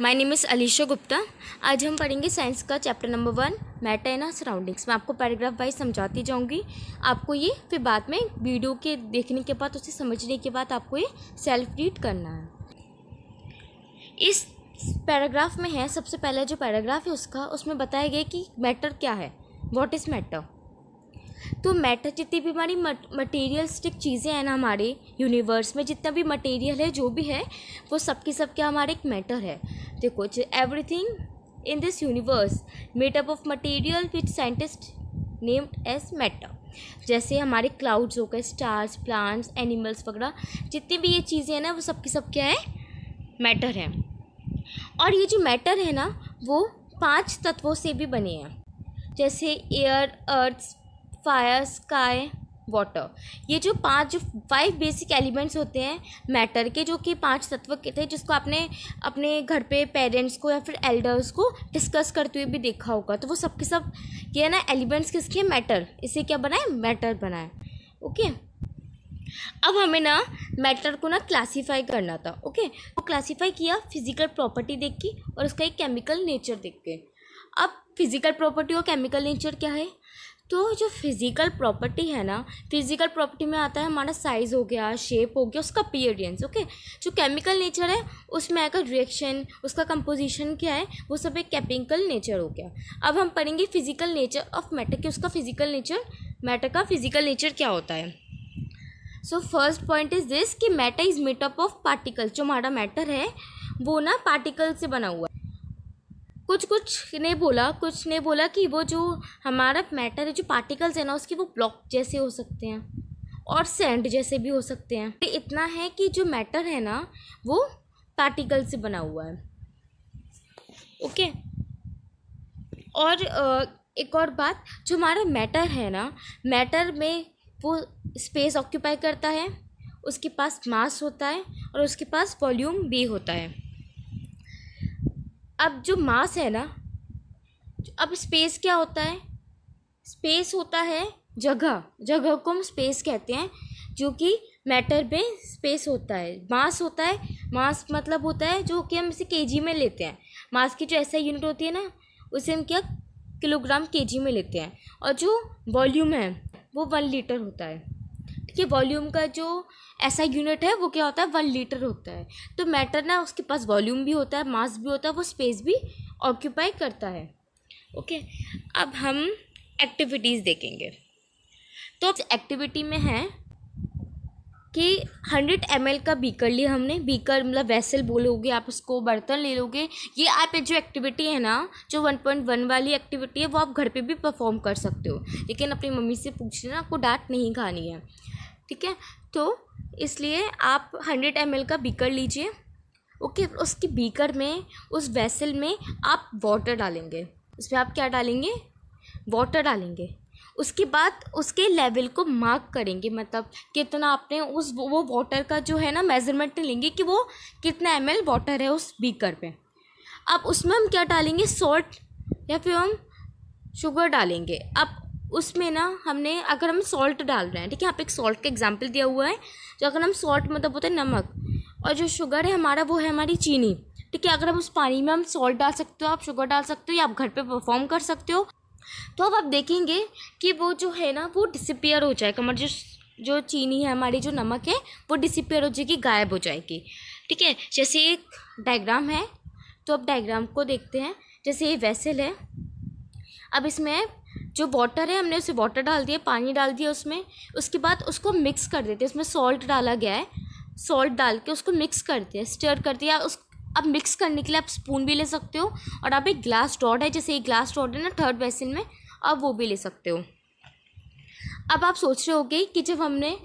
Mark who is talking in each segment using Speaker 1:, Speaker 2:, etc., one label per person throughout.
Speaker 1: My name is Alisha Gupta आज हम पढ़ेंगे साइंस का chapter number one matter our surroundings मैं आपको पैराग्राफ वाइज समझाती जाऊंगी आपको ये फिर बाद में वीडियो के देखने के बाद उसे समझने के बाद आपको ये सेल्फ रीड करना है इस पैराग्राफ में है सबसे पहला जो पैराग्राफ है उसका उसमें बताया गया कि मैटर क्या है वॉट इज़ मैटर तो मैटर जितनी भी हमारी मटेरियलिस्टिक चीज़ें हैं ना हमारे यूनिवर्स में जितना भी मटेरियल है जो भी है वो सबकी सब क्या हमारे एक मैटर है देखो everything in this universe made up of material which scientist named as matter जैसे हमारे क्लाउड्स हो गए स्टार्स प्लांट्स एनिमल्स वगैरह जितनी भी ये चीज़ें हैं ना वो सबके सब क्या है मैटर है और ये जो मैटर है ना वो पांच तत्वों से भी बने हैं जैसे air earth fire sky water ये जो पांच जो फाइव बेसिक एलिमेंट्स होते हैं मैटर के जो कि पांच तत्व के थे जिसको आपने अपने घर पे पेरेंट्स को या फिर एल्डर्स को डिस्कस करते हुए भी देखा होगा तो वो सब के सब ये है ना एलिमेंट्स किसके हैं मैटर इसे क्या बनाए मैटर बनाए ओके अब हमें ना मैटर को ना क्लासीफाई करना था ओके तो क्लासीफाई किया फिजिकल प्रॉपर्टी देख के और उसका एक केमिकल नेचर देख के अब फिजिकल प्रॉपर्टी और केमिकल नेचर क्या है तो जो फिज़िकल प्रॉपर्टी है ना फिज़िकल प्रॉपर्टी में आता है हमारा साइज़ हो गया शेप हो गया उसका अपीयरेंस ओके जो केमिकल नेचर है उसमें आएगा रिएक्शन उसका कंपोजिशन क्या है वो सब एक केमिकल नेचर हो गया अब हम पढ़ेंगे फिज़िकल नेचर ऑफ मैटर कि उसका फिज़िकल नेचर मैटर का फिज़िकल नेचर क्या होता है so first point is this कि matter is made up of particle जो हमारा मैटर है वो ना पार्टिकल से बना हुआ है कुछ कुछ ने बोला कुछ ने बोला कि वो जो हमारा मैटर है जो पार्टिकल्स है ना उसके वो ब्लॉक जैसे हो सकते हैं और सेंड जैसे भी हो सकते हैं तो इतना है कि जो मैटर है ना वो पार्टिकल से बना हुआ है ओके और एक और बात जो हमारा मैटर है ना मैटर में वो स्पेस ऑक्यूपाई करता है उसके पास मास होता है और उसके पास वॉल्यूम भी होता है अब जो मास है ना अब स्पेस क्या होता है स्पेस होता है जगह जगह को हम स्पेस कहते हैं जो कि मैटर पे स्पेस होता है मास होता है मास मतलब होता है जो कि हम इसे केजी में लेते हैं मास की जो ऐसा यूनिट होती है ना उसे हम क्या किलोग्राम केजी में लेते हैं और जो वॉल्यूम है वो वन लीटर होता है के वॉल्यूम का जो ऐसा यूनिट है वो क्या होता है वन लीटर होता है तो मैटर ना उसके पास वॉल्यूम भी होता है मास भी होता है वो स्पेस भी ऑक्यूपाई करता है ओके अब हम एक्टिविटीज़ देखेंगे तो एक्टिविटी में है कि हंड्रेड एम का बीकर लिया हमने बीकर मतलब वैसल बोलोगे आप उसको बर्तन ले लोगे ये आप जो एक्टिविटी है ना जो वन पॉइंट वन वाली एक्टिविटी है वो आप घर पे भी परफॉर्म कर सकते हो लेकिन अपनी मम्मी से पूछ लेना आपको डांट नहीं खानी है ठीक है तो इसलिए आप हंड्रेड एम का बीकर लीजिए ओके उसकी बीकर में उस वेसल में आप वाटर डालेंगे उसमें आप क्या डालेंगे वाटर डालेंगे उसके बाद उसके लेवल को मार्क करेंगे मतलब कितना आपने उस वो वाटर का जो है ना मेज़रमेंट लेंगे कि वो कितना एम वाटर है उस बीकर पे अब उसमें हम क्या डालेंगे सॉल्ट या फिर हम शुगर डालेंगे अब उसमें ना हमने अगर हम सॉल्ट डाल रहे हैं ठीक है यहाँ पे एक सॉल्ट का एग्जाम्पल दिया हुआ है जो अगर हम सॉल्ट मतलब होता है नमक और जो शुगर है हमारा वो है हमारी चीनी ठीक है अगर हम उस पानी में हम सॉल्ट डाल सकते हो आप शुगर डाल सकते हो या आप घर पे परफॉर्म कर सकते हो तो अब आप देखेंगे कि वो जो है ना वो डिसपेयर हो जाएगा मतलब जो जो चीनी है हमारी जो नमक है वो डिसपेयर हो जाएगी गायब हो जाएगी ठीक है जैसे एक डायग्राम है तो अब डायग्राम को देखते हैं जैसे ये वेसल है अब इसमें जो वाटर है हमने उसे वाटर डाल दिया पानी डाल दिया उसमें उसके बाद उसको मिक्स कर देते हैं उसमें सॉल्ट डाला गया है सॉल्ट डाल के उसको मिक्स करते हैं स्टर करते हैं उस अब मिक्स करने के लिए आप स्पून भी ले सकते हो और आप एक ग्लास डॉट है जैसे एक ग्लास डॉट है ना थर्ड बेसिन में आप वो भी ले सकते हो अब आप सोच रहे होगे कि जब हमने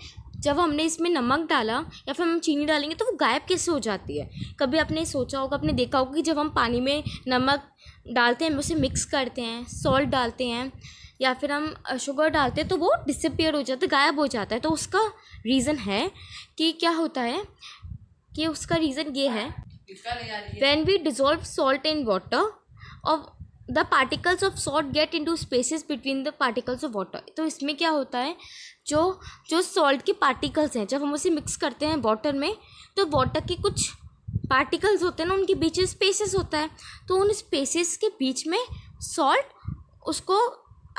Speaker 1: जब हमने इसमें नमक डाला या फिर हम चीनी डालेंगे तो वो गायब कैसे हो जाती है कभी आपने सोचा होगा आपने देखा होगा कि जब हम पानी में नमक डालते हैं उसे मिक्स करते हैं सॉल्ट डालते हैं या फिर हम शुगर डालते हैं तो वो डिसअपियर हो जाता है गायब हो जाता है तो उसका रीज़न है कि क्या होता है कि उसका रीज़न ये है when we dissolve salt in water और the particles of salt get into spaces between the particles of water तो इसमें क्या होता है जो जो सॉल्ट के पार्टिकल्स हैं जब हम उसे मिक्स करते हैं वाटर में तो वाटर के कुछ पार्टिकल्स होते हैं ना उनके बीच स्पेसेस होता है तो उन स्पेसेस के बीच में सॉल्ट उसको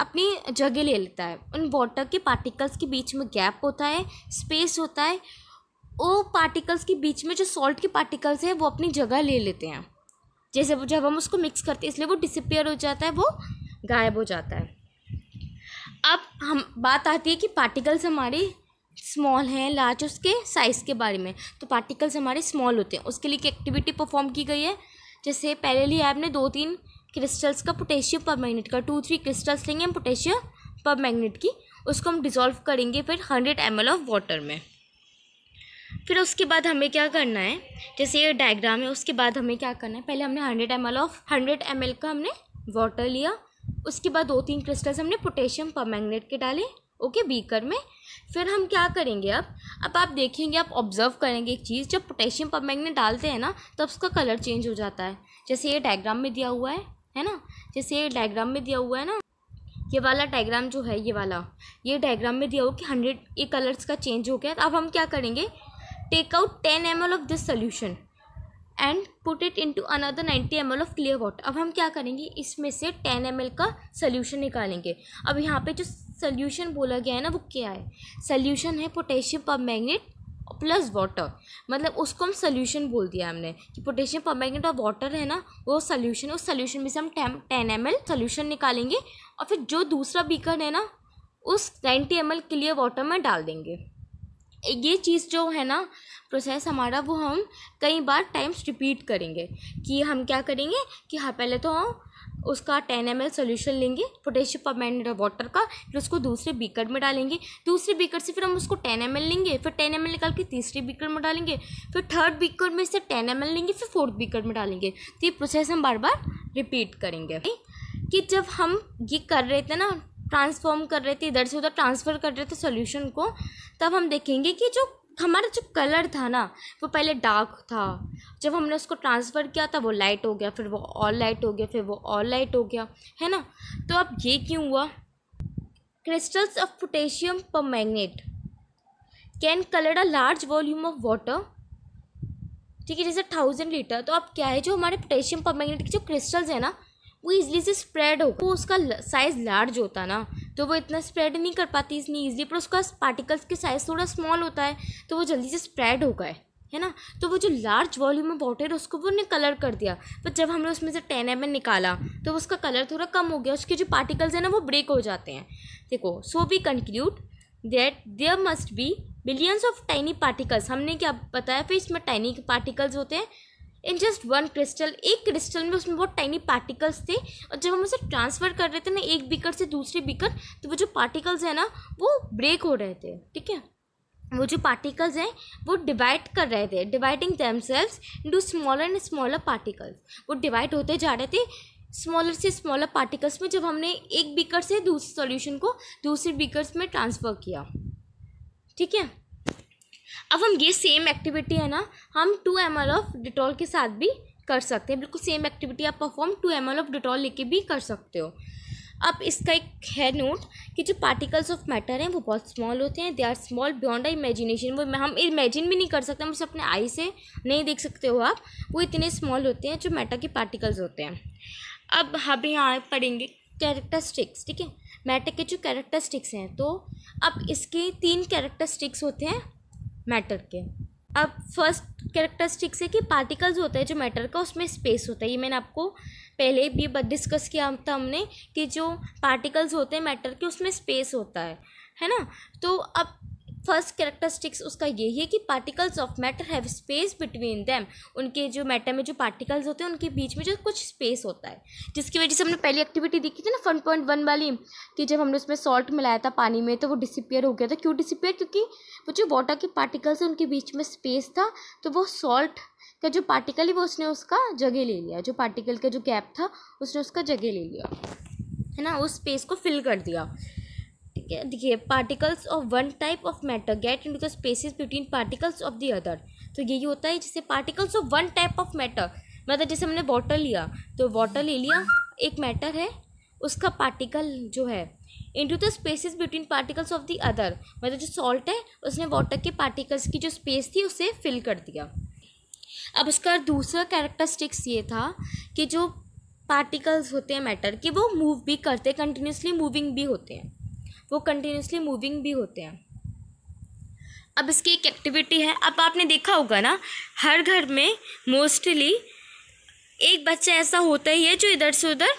Speaker 1: अपनी जगह ले लेता है उन वाटर के पार्टिकल्स के बीच में गैप होता है स्पेस होता है वो पार्टिकल्स के बीच में जो सॉल्ट के पार्टिकल्स हैं वो अपनी जगह ले लेते हैं जैसे वो जब हम उसको मिक्स करते हैं इसलिए वो डिसपेयर हो जाता है वो गायब हो जाता है अब हम बात आती है कि पार्टिकल्स हमारी स्मॉल हैं लार्ज उसके साइज़ के बारे में तो पार्टिकल्स हमारे स्मॉल होते हैं उसके लिए एक एक्टिविटी परफॉर्म की गई है जैसे पहले लिए आपने दो तीन क्रिस्टल्स का पोटेशियम पर मैगनेट का टू थ्री क्रिस्टल्स लेंगे हम पोटेशियम पर मैगनेट की उसको हम डिज़ोल्व करेंगे फिर हंड्रेड एम ऑफ वाटर में फिर उसके बाद हमें क्या करना है जैसे ये डायग्राम है उसके बाद हमें क्या करना है पहले हमने hundred M of hundred M का हमने वाटर लिया उसके बाद दो तीन क्रिस्टल्स हमने पोटेशियम पर मैगनेट के डाले ओके बीकर में फिर हम क्या करेंगे अब अब आप देखेंगे आप ऑब्जर्व करेंगे एक चीज़ जब पोटेशियम परमैंगनेट डालते हैं ना तब उसका कलर चेंज हो जाता है जैसे ये डायग्राम में दिया हुआ है है ना जैसे ये डायग्राम में दिया हुआ है ना ये वाला डायग्राम जो है ये वाला ये डायग्राम में दिया हुआ कि हंड्रेड ये कलर्स का चेंज हो गया तो अब हम क्या करेंगे take out ten M of this solution and put it into another 90 M of clear water अब हम क्या करेंगे इसमें से 10 एम का सोल्यूशन निकालेंगे अब यहाँ पे जो सोल्यूशन बोला गया है ना वो क्या है सोल्यूशन है पोटेशियम पर मैगनेट प्लस वाटर मतलब उसको हम सोल्यूशन बोल दिया हमने कि पोटेशियम परमैग्नेट और वाटर है ना वो सोल्यूशन उस सोल्यूशन में से हम टेन एम एल सोल्यूशन निकालेंगे और फिर जो दूसरा बीकर है ना उस ninety M L clear water में डाल देंगे ये चीज़ जो है ना प्रोसेस हमारा वो हम कई बार टाइम्स रिपीट करेंगे कि हम क्या करेंगे कि हाँ पहले तो हम उसका टेन एम एल सोल्यूशन लेंगे पोटेशियम परमैंगनेट वाटर का फिर उसको दूसरे बीकर में डालेंगे दूसरे बीकर से फिर हम उसको टेन एम एल लेंगे फिर टेन एम एल निकाल के तीसरे बीकर में डालेंगे फिर थर्ड बीकर में से टेन एम एल लेंगे फिर फोर्थ बीकर में डालेंगे तो ये प्रोसेस हम बार बार रिपीट करेंगे कि जब हम ये कर रहे थे ना ट्रांसफॉर्म कर रहे थे इधर से उधर ट्रांसफ़र कर रहे थे सॉल्यूशन को तब हम देखेंगे कि जो हमारा जो कलर था ना वो पहले डार्क था जब हमने उसको ट्रांसफ़र किया था वो लाइट हो गया फिर वो ऑल लाइट हो गया फिर वो ऑल लाइट हो गया है ना तो अब ये क्यों हुआ crystals of potassium permanganate can colour a large volume of water ठीक है जैसे थाउजेंड लीटर तो अब क्या है जो हमारे पोटेशियम पर मैगनेट के जो क्रिस्टल्स हैं ना वो ईजिली से स्प्रेड हो वो उसका साइज़ लार्ज होता ना तो वो इतना स्प्रेड नहीं कर पाती इतनी ईजिली पर उसका पार्टिकल्स के साइज़ थोड़ा स्मॉल होता है तो वो जल्दी से स्प्रेड हो गए है ना तो वो जो लार्ज वॉल्यूम में वाटर उसको वो ने कलर कर दिया पर जब हमने उसमें से टेन एम निकाला तो उसका कलर थोड़ा कम हो गया उसके जो पार्टिकल्स हैं ना वो ब्रेक हो जाते हैं देखो so we conclude that there must be billions of tiny particles हमने क्या बताया फिर इसमें टाइनी पार्टिकल्स होते हैं इन जस्ट वन क्रिस्टल एक क्रिस्टल में उसमें बहुत टाइनी पार्टिकल्स थे और जब हम उसे ट्रांसफ़र कर रहे थे ना एक बीकर से दूसरे बीकर तो वो जो पार्टिकल्स हैं ना वो ब्रेक हो रहे थे ठीक है वो जो पार्टिकल्स हैं वो डिवाइड कर रहे थे dividing themselves into smaller and smaller particles वो डिवाइड होते जा रहे थे स्मॉलर से स्मॉलर पार्टिकल्स में जब हमने एक बीकर से दूसरे सॉल्यूशन को दूसरे बीकर्स में ट्रांसफ़र किया ठीक है अब हम ये सेम एक्टिविटी है ना हम two M L of Dettol के साथ भी कर सकते हैं बिल्कुल सेम एक्टिविटी आप perform two M L of Dettol लेके भी कर सकते हो अब इसका एक है नोट कि जो पार्टिकल्स ऑफ मैटर हैं वो बहुत स्मॉल होते हैं they are small beyond I imagination वो हम इमेजिन भी नहीं कर सकते हम उसे अपने आई से नहीं देख सकते हो आप वो इतने स्मॉल होते हैं जो मैटर के पार्टिकल्स होते हैं अब हम यहाँ पढ़ेंगे कैरेक्टरिस्टिक्स ठीक है मैटर के जो कैरेक्टरिस्टिक्स हैं तो अब इसके तीन कैरेक्टरिस्टिक्स होते हैं मैटर के अब फर्स्ट कैरेक्टरिस्टिक्स है कि पार्टिकल्स होते हैं जो मैटर का उसमें स्पेस होता है ये मैंने आपको पहले भी डिस्कस किया था हमने कि जो पार्टिकल्स होते हैं मैटर के उसमें स्पेस होता है है ना तो अब फर्स्ट करेक्टरिस्टिक्स उसका यही है कि particles of matter have space between them उनके जो मैटर में जो पार्टिकल्स होते हैं उनके बीच में जो कुछ स्पेस होता है जिसकी वजह से हमने पहली एक्टिविटी देखी थी ना फन पॉइंट वन वाली कि जब हमने उसमें सॉल्ट मिलाया था पानी में तो वो डिसपियर हो गया था क्यों डिसपियर क्योंकि वो जो वाटर के पार्टिकल्स हैं उनके बीच में स्पेस था तो वो सॉल्ट का जो पार्टिकल है वो उसने उसका जगह ले लिया जो पार्टिकल का जो गैप था उसने उसका जगह ले लिया है ना उस स्पेस को फिल कर दिया देखिए particles of one type of matter get into the spaces between particles of the other तो यही होता है जैसे particles of one type of matter मतलब जैसे हमने वाटर लिया तो वाटर ले लिया एक मैटर है उसका पार्टिकल जो है into the spaces between particles of the other मतलब जो सॉल्ट है उसने वाटर के पार्टिकल्स की जो स्पेस थी उसे फिल कर दिया अब उसका दूसरा कैरेक्टरिस्टिक्स ये था कि जो पार्टिकल्स होते हैं मैटर के वो मूव भी करते हैं कंटिन्यूसली मूविंग भी होते हैं वो कंटिन्यूसली मूविंग भी होते हैं अब इसकी एक एक्टिविटी है अब आपने देखा होगा ना हर घर में मोस्टली एक बच्चा ऐसा होता ही है जो इधर से उधर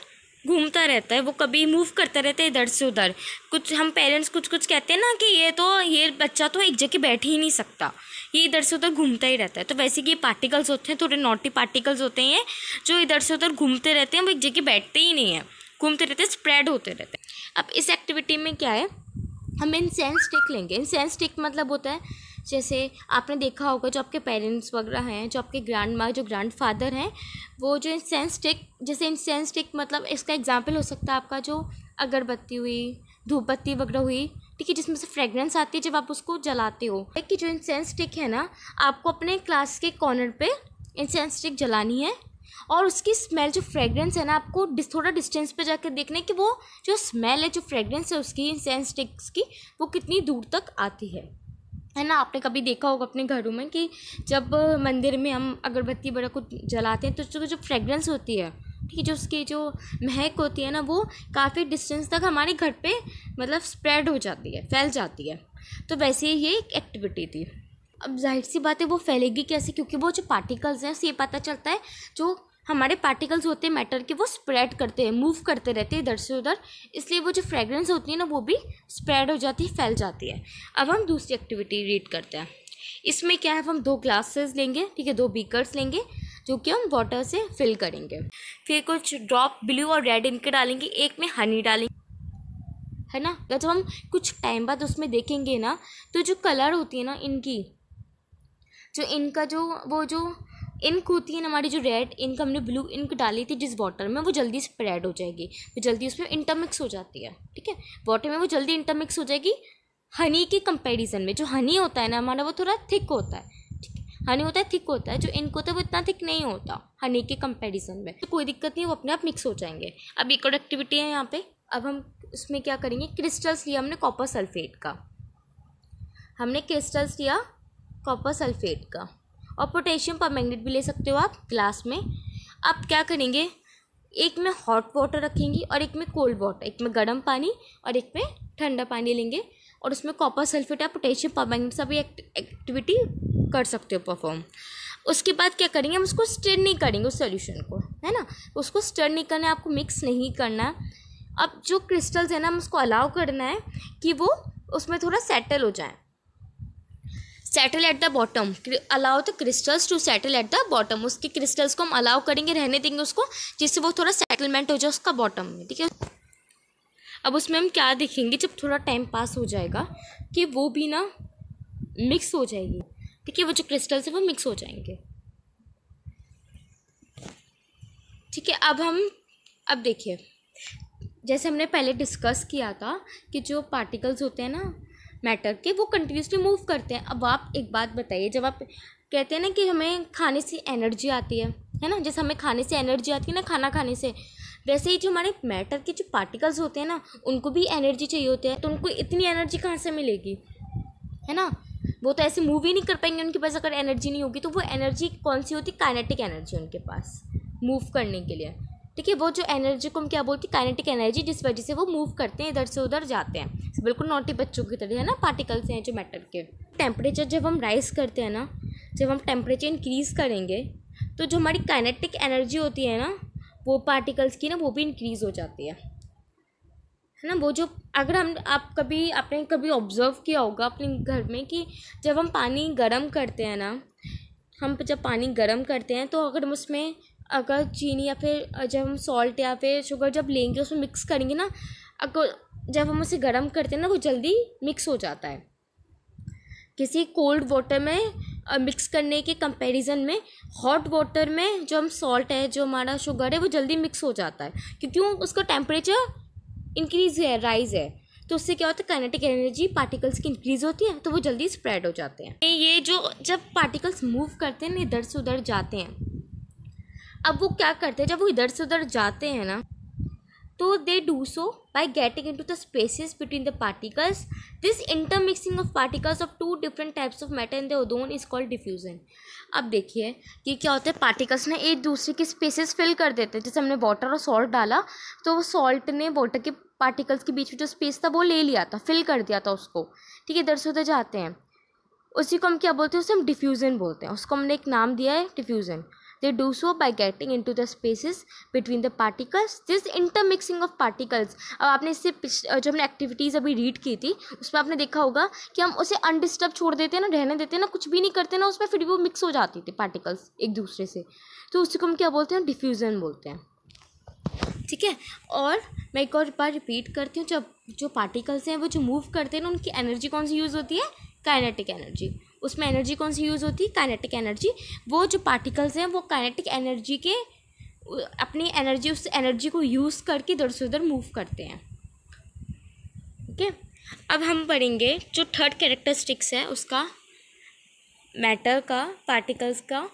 Speaker 1: घूमता रहता है वो कभी मूव करता रहता है इधर से उधर कुछ हम पेरेंट्स कुछ कुछ कहते हैं ना कि ये तो ये बच्चा तो एक जगह बैठ ही नहीं सकता ये इधर से उधर घूमता ही रहता है तो वैसे कि ये पार्टिकल्स होते हैं थोड़े नोटी पार्टिकल्स होते हैं जो इधर से उधर घूमते रहते हैं वो एक जगह बैठते ही नहीं हैं घूमते रहते हैं स्प्रेड होते रहते हैं अब इस एक्टिविटी में क्या है हम इंसेंस स्टिक लेंगे इंसेंस स्टिक मतलब होता है जैसे आपने देखा होगा जो आपके पेरेंट्स वगैरह हैं जो आपके ग्रैंड माँ जो ग्रैंड फादर हैं वो जो इंसेंस स्टिक जैसे इंसेंस स्टिक मतलब इसका एग्जाम्पल हो सकता है आपका जो अगरबत्ती हुई धूपबत्ती वगैरह हुई ठीक है जिसमें से फ्रेग्रेंस आती है जब आप उसको जलाते हो कि जो इंसेंस स्टिक है ना आपको अपने क्लास के कॉर्नर पर इंसेंस स्टिक जलानी है और उसकी स्मेल जो फ्रेगरेंस है ना आपको थोड़ा डिस्टेंस पे जाकर देखना है कि वो जो स्मेल है जो फ्रेगरेंस है उसकी इंसेंस स्टिक्स की वो कितनी दूर तक आती है है ना आपने कभी देखा होगा अपने घरों में कि जब मंदिर में हम अगरबत्ती वगैरह को जलाते हैं तो उसकी जो फ्रेगरेंस होती है ठीक है जो उसकी जो महक होती है ना वो काफ़ी डिस्टेंस तक हमारे घर पे मतलब स्प्रेड हो जाती है फैल जाती है तो वैसे ही ये एक एक्टिविटी थी अब जाहिर सी बात है वो फैलेगी कैसे क्योंकि वो जो पार्टिकल्स हैं उससे ये पता चलता है जो हमारे पार्टिकल्स होते हैं मैटर के वो स्प्रेड करते हैं मूव करते रहते हैं इधर से उधर इसलिए वो जो फ्रेगरेंस होती है ना वो भी स्प्रेड हो जाती है फैल जाती है अब हम दूसरी एक्टिविटी रीड करते हैं इसमें क्या है हम दो ग्लासेस लेंगे ठीक है दो बीकर्स लेंगे जो कि हम वाटर से फिल करेंगे फिर कुछ ड्रॉप ब्लू और रेड इनके डालेंगे एक में हनी डालेंगे है ना या जब हम कुछ टाइम बाद उसमें देखेंगे ना तो जो कलर होती है ना इनकी जो इनका जो वो जो इंक होती है ना हमारी जो रेड इंक हमने ब्लू इंक डाली थी जिस वाटर में वो जल्दी स्प्रेड हो जाएगी वो जल्दी उसमें इंटरमिक्स हो जाती है ठीक है वाटर में वो जल्दी इंटरमिक्स हो जाएगी हनी के कंपैरिजन में जो हनी होता है ना हमारा वो थोड़ा थिक होता है ठीक है हनी होता है थिक होता है जो इंक होता है वो इतना थिक नहीं होता हनी के कंपेरिजन में तो कोई दिक्कत नहीं वो अपने आप मिक्स हो जाएंगे अब एक और एक्टिविटी है यहाँ पर अब हम उसमें क्या करेंगे क्रिस्टल्स लिया हमने कॉपर सल्फेट का हमने क्रिस्टल्स लिया कॉपर सल्फेट का और पोटेशियम मैगनेट भी ले सकते हो आप ग्लास में अब क्या करेंगे एक में हॉट वाटर रखेंगे और एक में कोल्ड वाटर एक में गर्म पानी और एक में ठंडा पानी लेंगे और उसमें कॉपर सल्फेट या पोटेशियम मैगनेट सभी एक्टिविटी कर सकते हो परफॉर्म उसके बाद क्या करेंगे हम उसको स्टर नहीं करेंगे उस सोल्यूशन को है ना उसको स्टर नहीं करना है आपको मिक्स नहीं करना है अब जो क्रिस्टल्स है ना हम उसको अलाउ करना है कि वो उसमें थोड़ा सेटल हो जाए settle at the bottom allow the crystals to settle at the bottom उसके क्रिस्टल्स को हम अलाउ करेंगे रहने देंगे उसको जिससे वो थोड़ा सेटलमेंट हो जाए उसका बॉटम में ठीक है अब उसमें हम क्या देखेंगे जब थोड़ा टाइम पास हो जाएगा कि वो भी ना मिक्स हो जाएगी ठीक है वो जो क्रिस्टल्स हैं वो मिक्स हो जाएंगे ठीक है अब हम अब देखिए जैसे हमने पहले डिस्कस किया था कि जो पार्टिकल्स होते हैं ना मैटर के वो कंटिन्यूसली मूव करते हैं अब आप एक बात बताइए जब आप कहते हैं ना कि हमें खाने से एनर्जी आती है है ना जैसे हमें खाने से एनर्जी आती है ना खाना खाने से वैसे ही जो हमारे मैटर के जो पार्टिकल्स होते हैं ना उनको भी एनर्जी चाहिए होती है तो उनको इतनी एनर्जी कहाँ से मिलेगी है ना वो तो ऐसे मूव ही नहीं कर पाएंगे उनके पास अगर एनर्जी नहीं होगी तो वो एनर्जी कौन सी होती काइनेटिक एनर्जी उनके पास मूव करने के लिए ठीक है वो जो एनर्जी को हम क्या बोलते हैं काइनेटिक एनर्जी जिस वजह से वो मूव करते हैं इधर से उधर जाते हैं बिल्कुल नोटी बच्चों की तरह है ना पार्टिकल्स हैं जो मैटर के टेम्परेचर जब हम राइज करते हैं ना जब हम टेम्परेचर इंक्रीज़ करेंगे तो जो हमारी काइनेटिक एनर्जी होती है ना वो पार्टिकल्स की ना वो भी इंक्रीज़ हो जाती है है ना वो जो अगर हम आप कभी आपने कभी ऑब्ज़र्व किया होगा अपने घर में कि जब हम पानी गर्म करते हैं ना हम जब पानी गर्म करते हैं तो अगर हम उसमें अगर चीनी या फिर जब हम सॉल्ट या फिर शुगर जब लेंगे उसमें मिक्स करेंगे ना अगर जब हम उसे गर्म करते हैं ना वो जल्दी मिक्स हो जाता है किसी कोल्ड वाटर में मिक्स करने के कंपैरिजन में हॉट वाटर में जो हम सॉल्ट है जो हमारा शुगर है वो जल्दी मिक्स हो जाता है क्योंकि उसका टेम्परेचर इंक्रीज है राइज है तो उससे क्या होता है काइनेटिक एनर्जी पार्टिकल्स की इंक्रीज होती है तो वो जल्दी स्प्रेड हो जाते हैं ये जो जब पार्टिकल्स मूव करते हैं ना इधर से उधर जाते हैं अब वो क्या करते हैं जब वो इधर से उधर जाते हैं ना तो they do so getting into the spaces between the particles this intermixing of particles of two different types of matter in the ozone is called diffusion अब देखिए कि क्या होता है पार्टिकल्स ने एक दूसरे के स्पेसेस फिल कर देते हैं जैसे हमने वाटर और सॉल्ट डाला तो वो सॉल्ट ने वाटर के पार्टिकल्स के बीच में जो स्पेस था वो ले लिया था फिल कर दिया था उसको ठीक है इधर से उधर जाते हैं उसी को हम क्या बोलते हैं उसे हम डिफ्यूज़न बोलते हैं उसको हमने एक नाम दिया है diffusion They do so by getting into the spaces between the particles. This intermixing of particles अब आपने इससे जो हमने एक्टिविटीज़ अभी रीड की थी उसमें आपने देखा होगा कि हम उसे अनडिस्टर्ब छोड़ देते हैं ना रहने देते हैं ना कुछ भी नहीं करते ना उसमें फिर भी वो मिक्स हो जाती थी पार्टिकल्स एक दूसरे से तो उसको हम क्या बोलते हैं डिफ्यूज़न बोलते हैं ठीक है और मैं एक और बार रिपीट करती हूँ जब जो पार्टिकल्स हैं वो जो मूव करते हैं ना उनकी एनर्जी कौन सी यूज़ होती है काइनेटिक एनर्जी उसमें एनर्जी कौन सी यूज़ होती है काइनेटिक एनर्जी वो जो पार्टिकल्स हैं वो काइनेटिक एनर्जी के अपनी एनर्जी उस एनर्जी को यूज़ करके इधर से उधर मूव करते हैं ओके okay? अब हम पढ़ेंगे जो थर्ड कैरेक्टरिस्टिक्स है उसका मैटर का पार्टिकल्स का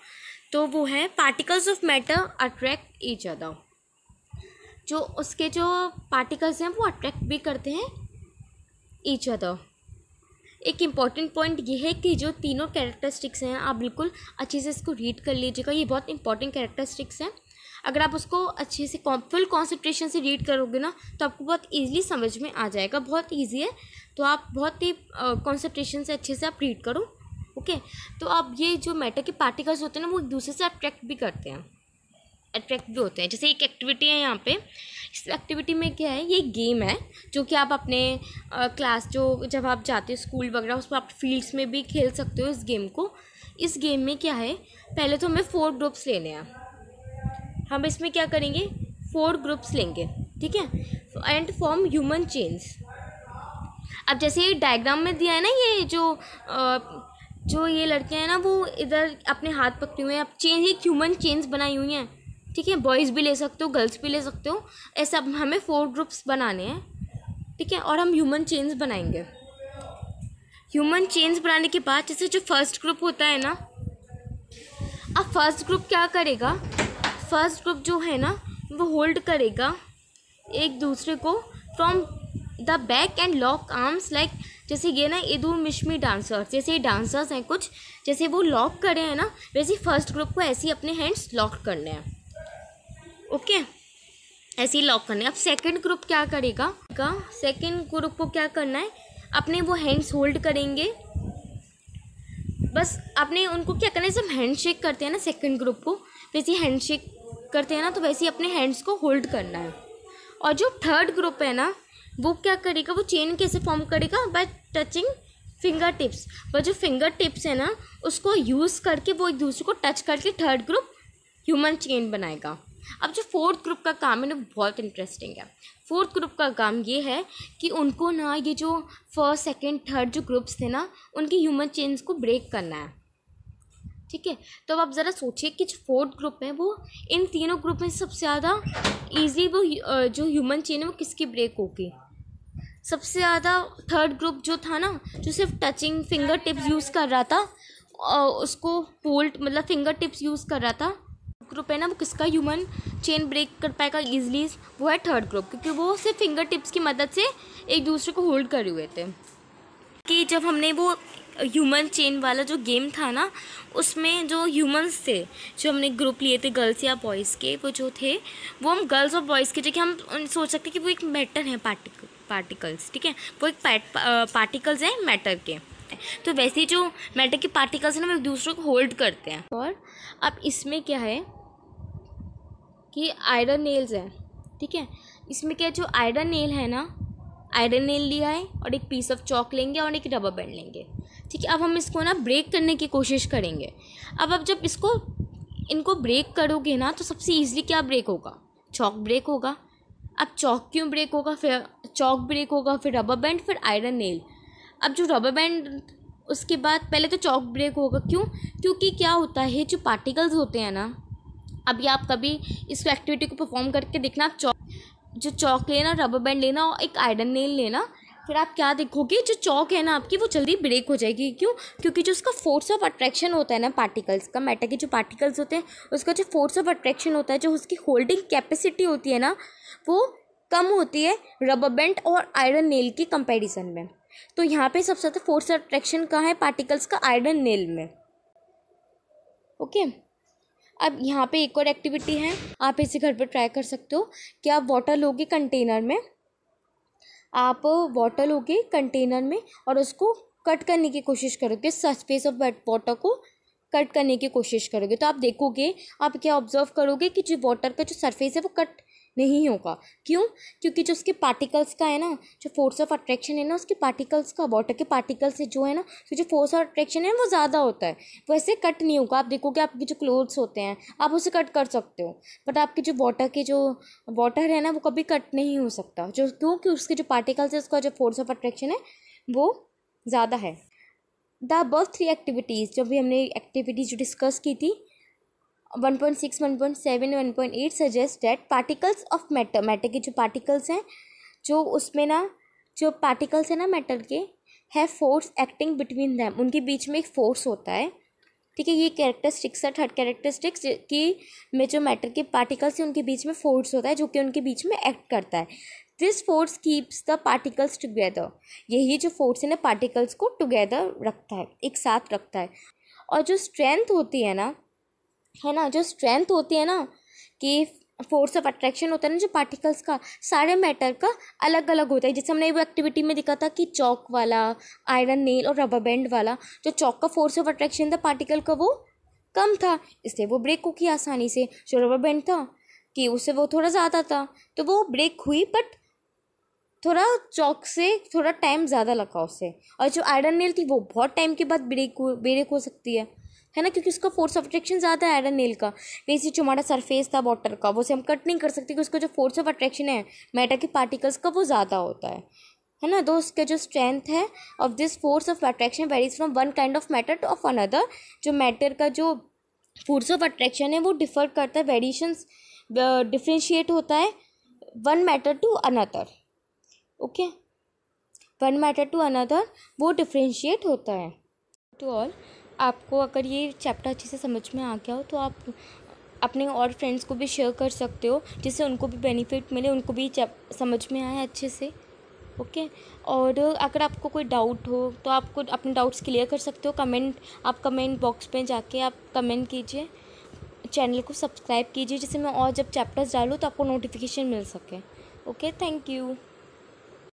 Speaker 1: तो वो है particles of matter attract each other जो उसके जो पार्टिकल्स हैं वो अट्रैक्ट भी करते हैं ईच अदर एक इम्पॉर्टेंट पॉइंट ये है कि जो तीनों कैरेक्टरिस्टिक्स हैं आप बिल्कुल अच्छे से इसको रीड कर लीजिएगा ये बहुत इंपॉर्टेंट कैरेक्टरिस्टिक्स हैं अगर आप उसको अच्छे से फुल कॉन्सेंट्रेशन से रीड करोगे ना तो आपको बहुत ईजिली समझ में आ जाएगा बहुत ईजी है तो आप बहुत ही कॉन्सेंट्रेशन से अच्छे से आप रीड करो ओके तो आप ये जो मैटर के पार्टिकल्स होते हैं ना वो एक दूसरे से अट्रैक्ट भी करते हैं अट्रैक्ट भी होते हैं जैसे एक एक्टिविटी है यहाँ पे इस एक्टिविटी में क्या है ये गेम है जो कि आप अपने क्लास जो जब आप जाते हो स्कूल वगैरह उसमें आप फील्ड्स में भी खेल सकते हो इस गेम को इस गेम में क्या है पहले तो हमें फोर ग्रुप्स लेने हैं हम इसमें क्या करेंगे फोर ग्रुप्स लेंगे ठीक है एंड फॉर्म ह्यूमन चेंज अब जैसे ये डायग्राम में दिया है ना ये जो आ, जो ये लड़के हैं ना वो इधर अपने हाथ पकड़े हुए हैं अब चेंज एक ह्यूमन चेंज बनाई हुई हैं ठीक है बॉयज़ भी ले सकते हो गर्ल्स भी ले सकते हो ऐसा हमें फोर ग्रुप्स बनाने हैं ठीक है और हम ह्यूमन चेंज बनाएंगे ह्यूमन चेंज बनाने के बाद जैसे जो फर्स्ट ग्रुप होता है ना अब फर्स्ट ग्रुप क्या करेगा फर्स्ट ग्रुप जो है ना वो होल्ड करेगा एक दूसरे को from the back and lock arms like जैसे ये ना इधू मिशमी डांसर्स जैसे ये डांसर्स हैं कुछ जैसे वो लॉक करे हैं ना वैसे फर्स्ट ग्रुप को ऐसे ही अपने हैंड्स लॉक करने हैं ओके ऐसे ही लॉक करना है अब सेकंड ग्रुप क्या करेगा का सेकंड ग्रुप को क्या करना है अपने वो हैंड्स होल्ड करेंगे बस अपने उनको क्या करना है जब हैंड शेक करते हैं ना सेकंड ग्रुप को वैसे हैंड शेक करते हैं ना तो वैसे ही अपने हैंड्स को होल्ड करना है और जो थर्ड ग्रुप है ना वो क्या करेगा वो चेन कैसे फॉर्म करेगा बाय टचिंग फिंगर टिप्स वह जो फिंगर टिप्स है ना उसको यूज़ करके वो एक दूसरे को टच करके थर्ड ग्रुप ह्यूमन चेन बनाएगा अब जो फोर्थ ग्रुप का काम है ना बहुत इंटरेस्टिंग है फोर्थ ग्रुप का काम ये है कि उनको ना ये जो फर्स्ट सेकेंड थर्ड जो ग्रुप्स थे ना उनकी ह्यूमन चेंज को ब्रेक करना है ठीक है तो अब आप ज़रा सोचिए कि जो फोर्थ ग्रुप है वो इन तीनों ग्रुप में सबसे ज़्यादा ईजी वो जो ह्यूमन चेन है वो किसकी ब्रेक होगी सबसे ज़्यादा थर्ड ग्रुप जो था ना जो सिर्फ टचिंग फिंगर टिप्स यूज़ कर रहा था उसको पोल्ट मतलब फिंगर टिप्स यूज़ कर रहा था ग्रुप है ना वो किसका ह्यूमन चेन ब्रेक कर पाएगा ईजिली वो है थर्ड ग्रुप क्योंकि वो सिर्फ फिंगर टिप्स की मदद से एक दूसरे को होल्ड करे हुए थे कि जब हमने वो ह्यूमन चेन वाला जो गेम था ना उसमें जो ह्यूमंस थे जो हमने ग्रुप लिए थे गर्ल्स या बॉयज़ के वो जो थे वो हम गर्ल्स और बॉयज़ के जो कि हम सोच सकते कि वो एक मैटर है पार्टिकल पार्टिकल्स ठीक है वो एक पार्टिकल्स हैं मैटर के तो वैसे ही जो मैटर के पार्टिकल्स हैं ना वो एक दूसरे को होल्ड करते हैं और अब इसमें क्या है कि आयरन नेल्स हैं ठीक है इसमें क्या जो आयरन नेल है ना आयरन नेल लिया है और एक पीस ऑफ चौक लेंगे और एक रबर बैंड लेंगे ठीक है अब हम इसको ना ब्रेक करने की कोशिश करेंगे अब अब जब इसको इनको ब्रेक करोगे ना तो सबसे ईजिली क्या ब्रेक होगा चौक ब्रेक होगा अब चौक क्यों ब्रेक होगा फिर चौक ब्रेक होगा फिर रबर बैंड फिर आयरन नेल अब जो रबर बैंड उसके बाद पहले तो चौक ब्रेक होगा क्यों क्योंकि क्या होता है जो पार्टिकल्स होते हैं ना अभी आप कभी इस एक्टिविटी को परफॉर्म करके देखना चौक जो चौक लेना रबर बैंड लेना और एक आयरन नेल लेना फिर आप क्या देखोगे जो चौक है ना आपकी वो जल्दी ब्रेक हो जाएगी क्यों क्योंकि जो उसका फोर्स ऑफ अट्रैक्शन होता है ना पार्टिकल्स का मैटर के जो पार्टिकल्स होते हैं उसका जो फोर्स ऑफ अट्रैक्शन होता है जो उसकी होल्डिंग कैपेसिटी होती है ना वो कम होती है रबर बैंड और आयरन नेल के कंपेरिजन में तो यहाँ पर सबसे ज़्यादा फोर्स ऑफ अट्रैक्शन कहाँ है पार्टिकल्स का आयरन नेल में ओके okay? अब यहाँ पे एक और एक्टिविटी है आप इसे घर पर ट्राई कर सकते हो कि आप वाटर लोगे कंटेनर में आप वाटर लोगे कंटेनर में और उसको कट करने की कोशिश करोगे सरफेस ऑफ वाटर को कट करने की कोशिश करोगे तो आप देखोगे आप क्या ऑब्जर्व करोगे कि जो वाटर का जो सरफेस है वो कट नहीं होगा क्यों क्योंकि जो उसके पार्टिकल्स का है ना जो फोर्स ऑफ अट्रैक्शन है ना उसके पार्टिकल्स का वाटर के पार्टिकल्स से जो है ना तो जो फोर्स ऑफ अट्रैक्शन है वो ज़्यादा होता है वैसे कट नहीं होगा आप देखोगे आपके जो क्लोथ्स होते हैं आप उसे कट कर सकते हो बट आपके जो वाटर के जो वाटर है ना वो कभी कट नहीं हो सकता जो क्योंकि उसके जो पार्टिकल्स है उसका जो फोर्स ऑफ अट्रैक्शन है वो ज़्यादा है द बर्थ थ्री एक्टिविटीज़ जो भी हमने एक्टिविटीज़ जो डिस्कस की थी one one point point six seven one point eight suggest that particles of matter matter के जो पार्टिकल्स हैं जो उसमें ना जो पार्टिकल्स हैं ना मैटर के है फोर्स एक्टिंग बिटवीन दैम उनके बीच में एक फोर्स होता है ठीक है ये कैरेक्टरिस्टिक्स है थर्ड कैरेक्टरिस्टिक्स की में जो मैटर के पार्टिकल्स हैं उनके बीच में फोर्स होता है जो कि उनके बीच में एक्ट करता है this force keeps the particles together यही जो फोर्स है ना पार्टिकल्स को टुगेदर रखता है एक साथ रखता है और जो स्ट्रेंथ होती है ना है ना जो स्ट्रेंथ होती है ना कि फोर्स ऑफ अट्रैक्शन होता है ना जो पार्टिकल्स का सारे मैटर का अलग अलग होता है जैसे हमने वो एक्टिविटी में देखा था कि चौक वाला आयरन नेल और रबर बैंड वाला जो चौक का फोर्स ऑफ अट्रैक्शन था पार्टिकल का वो कम था इसलिए वो ब्रेक किया आसानी से जो रबर बैंड था कि उससे वो थोड़ा ज़्यादा था तो वो ब्रेक हुई बट थोड़ा चौक से थोड़ा टाइम ज़्यादा लगा उससे और जो आयरन नेल थी वो बहुत टाइम के बाद ब्रेक ब्रेक हो सकती है है ना क्योंकि उसका फोर्स ऑफ अट्रैक्शन ज़्यादा है एडन नील का नहीं सिर्फ हमारा सरफेस था वाटर का वो से हम कट नहीं कर सकते क्योंकि उसका जो फोर्स ऑफ अट्रैक्शन है मैटर के पार्टिकल्स का वो ज़्यादा होता है है ना तो उसका जो स्ट्रेंथ है of this force of attraction varies from one kind of matter to of another जो मैटर का जो फोर्स ऑफ अट्रैक्शन है वो डिफर करता है वेरिएशंस डिफ्रेंशिएट uh, होता है one matter to another okay one matter to another वो डिफ्रेंशिएट होता है टू ऑल आपको अगर ये चैप्टर अच्छे से समझ में आ गया हो तो आप अपने और फ्रेंड्स को भी शेयर कर सकते हो जिससे उनको भी बेनिफिट मिले उनको भी समझ में आए अच्छे से ओके okay? और अगर आपको कोई डाउट हो तो आपको अपने डाउट्स क्लियर कर सकते हो कमेंट आप कमेंट बॉक्स में जाके आप कमेंट कीजिए चैनल को सब्सक्राइब कीजिए जिससे मैं और जब चैप्टर्स डालूँ तो आपको नोटिफिकेशन मिल सके ओके थैंक यू